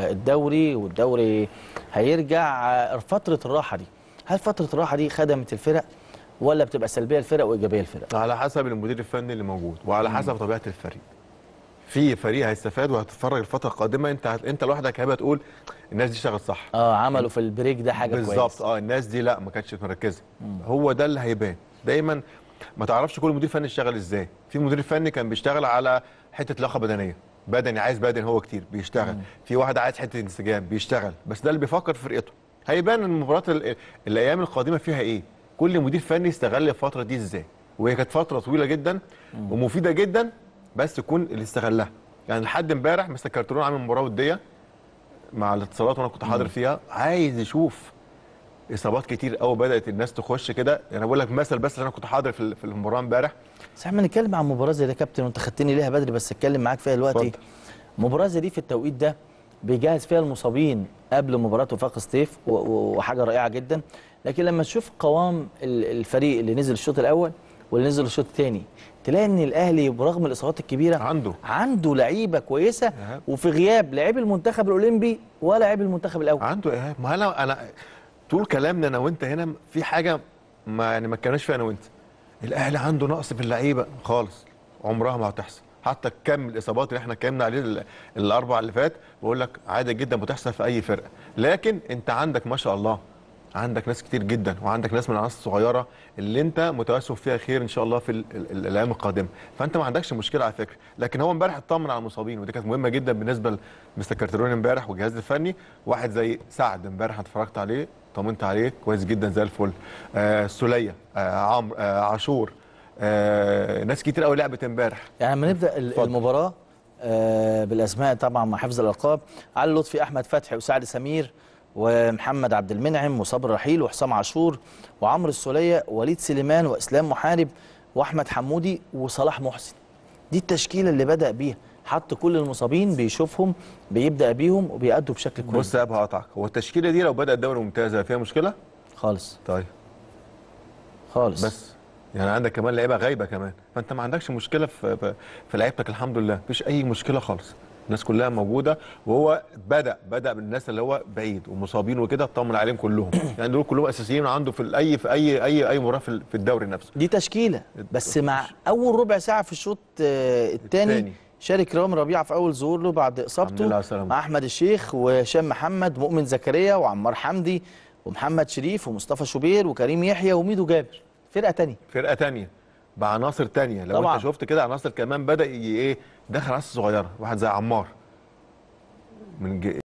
الدوري والدوري هيرجع آه، فتره الراحه دي هل فتره الراحه دي خدمت الفرق ولا بتبقى سلبيه الفرق وايجابيه الفرق على حسب المدير الفني اللي موجود وعلى حسب طبيعه الفريق في فريق هيستفاد وهتتفرج الفتره القادمه انت انت لوحدك هيبقى تقول الناس دي اشتغلت صح اه عملوا في البريك ده حاجه كويسه بالظبط اه الناس دي لا ما كانتش مركزه هو ده اللي هيبان دايما ما تعرفش كل مدير فني اشتغل ازاي في مدير فني كان بيشتغل على حته لياقه بدنيه بدني عايز بدني هو كتير بيشتغل مم. في واحد عايز حته انسجام بيشتغل بس ده اللي بيفكر في فرقته هيبان المباراه الايام القادمه فيها ايه كل مدير فني استغل الفتره دي ازاي وهي كانت فتره طويله جدا مم. ومفيده جدا بس تكون اللي استغلها يعني لحد امبارح مستر كارترون عامل مباراه وديه مع الاتصالات وانا كنت حاضر فيها عايز يشوف اصابات كتير قوي بدات الناس تخش كده يعني انا بقول لك مثل بس انا كنت حاضر في في المباراه امبارح بس احنا نتكلم عن مباراه زي ده يا كابتن وانت خدتني ليها بدري بس اتكلم معاك فيها دلوقتي مباراه زي دي في التوقيت ده بيجهز فيها المصابين قبل مباراه وفاق ستيف وحاجه رائعه جدا لكن لما تشوف قوام الفريق اللي نزل الشوط الاول واللي نزل الشوط الثاني تلاقي ان الاهلي برغم الاصابات الكبيره عنده عنده لعيبه كويسه أه. وفي غياب لعيب المنتخب الاولمبي ولاعيب المنتخب الاول عنده ايهاب ما انا انا طول كلامنا انا وانت هنا في حاجه ما يعني ما اتكلمناش فيها انا وانت الاهلي عنده نقص في اللعيبه خالص عمرها ما هتحصل حتى كم الاصابات اللي احنا اتكلمنا عليه الاربع اللي فات بقول لك عادي جدا بتحصل في اي فرقه لكن انت عندك ما شاء الله عندك ناس كتير جدا وعندك ناس من العناصر الصغيره اللي انت متوسف فيها خير ان شاء الله في الايام القادمه فانت ما عندكش مشكله على فكره لكن هو امبارح اطمن على المصابين ودي كانت مهمه جدا بالنسبه لمستر كارترون امبارح والجهاز الفني واحد زي سعد امبارح اتفرجت عليه طمنت عليك كويس جدا زي الفل آه سليه آه عمرو آه عاشور آه ناس كتير قوي لعبت امبارح يعني لما نبدا فضل. المباراه آه بالاسماء طبعا مع حفظ الالقاب علي لطفي احمد فتحي وسعد سمير ومحمد عبد المنعم وصبر رحيل وحسام عاشور وعمرو السوليه وليد سليمان واسلام محارب واحمد حمودي وصلاح محسن دي التشكيله اللي بدا بيها حط كل المصابين بيشوفهم بيبدا بيهم وبيأدوا بشكل كويس بص يا ابو هقطعك هو التشكيله دي لو بدات دوري ممتازه فيها مشكله خالص طيب خالص بس يعني عندك كمان لعيبه غايبه كمان فانت ما عندكش مشكله في في لعيبتك الحمد لله مفيش اي مشكله خالص الناس كلها موجوده وهو بدا بدا بالناس اللي هو بعيد ومصابين وكده اطمن عليهم كلهم يعني دول كلهم اساسيين عنده في اي في اي اي اي مباراه في الدوري نفسه دي تشكيله بس مع اول ربع ساعه في الشوط آه، الثاني شارك رامي ربيعه في اول ظهور له بعد اصابته مع احمد الشيخ وهشام محمد مؤمن زكريا وعمار حمدي ومحمد شريف ومصطفى شوبير وكريم يحيى وميدو جابر فرقه ثانيه فرقه ثانيه بعناصر ثانيه لو طبعا. انت شفت كده عناصر كمان بدا ايه دخل عناصر صغيره واحد زي عمار من